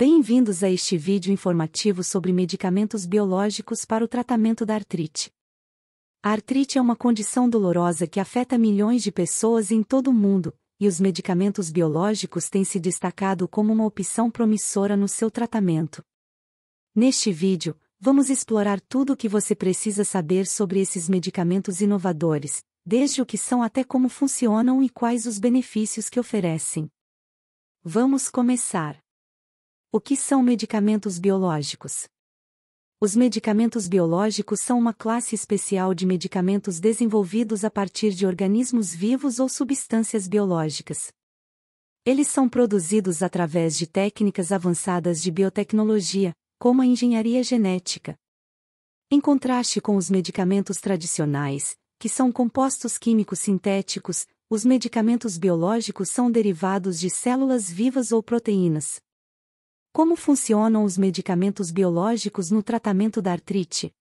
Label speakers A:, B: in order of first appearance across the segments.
A: Bem-vindos a este vídeo informativo sobre medicamentos biológicos para o tratamento da artrite. A artrite é uma condição dolorosa que afeta milhões de pessoas em todo o mundo, e os medicamentos biológicos têm se destacado como uma opção promissora no seu tratamento. Neste vídeo, vamos explorar tudo o que você precisa saber sobre esses medicamentos inovadores, desde o que são até como funcionam e quais os benefícios que oferecem. Vamos começar. O que são medicamentos biológicos? Os medicamentos biológicos são uma classe especial de medicamentos desenvolvidos a partir de organismos vivos ou substâncias biológicas. Eles são produzidos através de técnicas avançadas de biotecnologia, como a engenharia genética. Em contraste com os medicamentos tradicionais, que são compostos químicos sintéticos, os medicamentos biológicos são derivados de células vivas ou proteínas. Como funcionam os medicamentos biológicos no tratamento da artrite?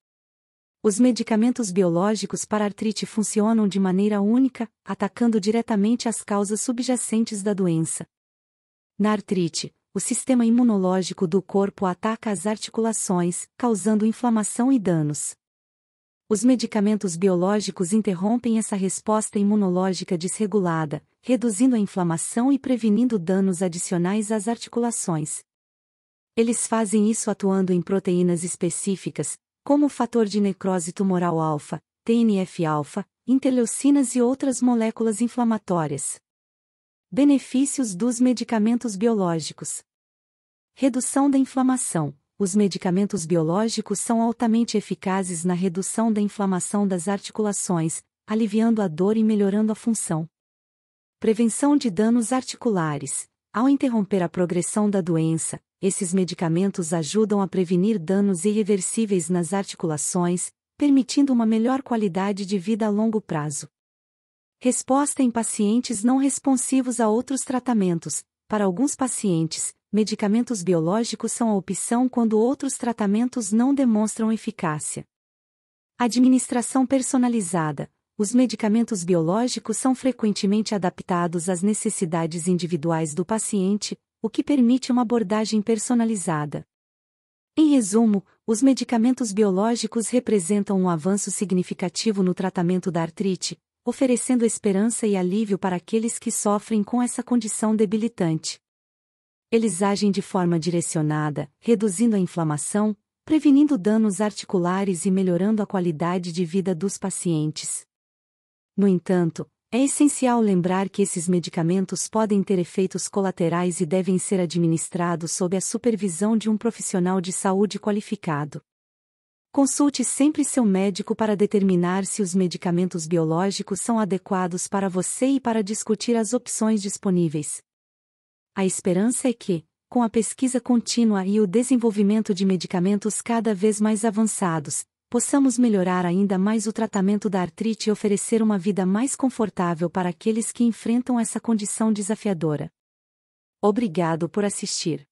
A: Os medicamentos biológicos para artrite funcionam de maneira única, atacando diretamente as causas subjacentes da doença. Na artrite, o sistema imunológico do corpo ataca as articulações, causando inflamação e danos. Os medicamentos biológicos interrompem essa resposta imunológica desregulada, reduzindo a inflamação e prevenindo danos adicionais às articulações. Eles fazem isso atuando em proteínas específicas, como o fator de necrose tumoral alfa, TNF-alfa, interleucinas e outras moléculas inflamatórias. Benefícios dos medicamentos biológicos: Redução da inflamação. Os medicamentos biológicos são altamente eficazes na redução da inflamação das articulações, aliviando a dor e melhorando a função. Prevenção de danos articulares. Ao interromper a progressão da doença, esses medicamentos ajudam a prevenir danos irreversíveis nas articulações, permitindo uma melhor qualidade de vida a longo prazo. Resposta em pacientes não responsivos a outros tratamentos. Para alguns pacientes, medicamentos biológicos são a opção quando outros tratamentos não demonstram eficácia. Administração personalizada. Os medicamentos biológicos são frequentemente adaptados às necessidades individuais do paciente, o que permite uma abordagem personalizada. Em resumo, os medicamentos biológicos representam um avanço significativo no tratamento da artrite, oferecendo esperança e alívio para aqueles que sofrem com essa condição debilitante. Eles agem de forma direcionada, reduzindo a inflamação, prevenindo danos articulares e melhorando a qualidade de vida dos pacientes. No entanto, é essencial lembrar que esses medicamentos podem ter efeitos colaterais e devem ser administrados sob a supervisão de um profissional de saúde qualificado. Consulte sempre seu médico para determinar se os medicamentos biológicos são adequados para você e para discutir as opções disponíveis. A esperança é que, com a pesquisa contínua e o desenvolvimento de medicamentos cada vez mais avançados, possamos melhorar ainda mais o tratamento da artrite e oferecer uma vida mais confortável para aqueles que enfrentam essa condição desafiadora. Obrigado por assistir.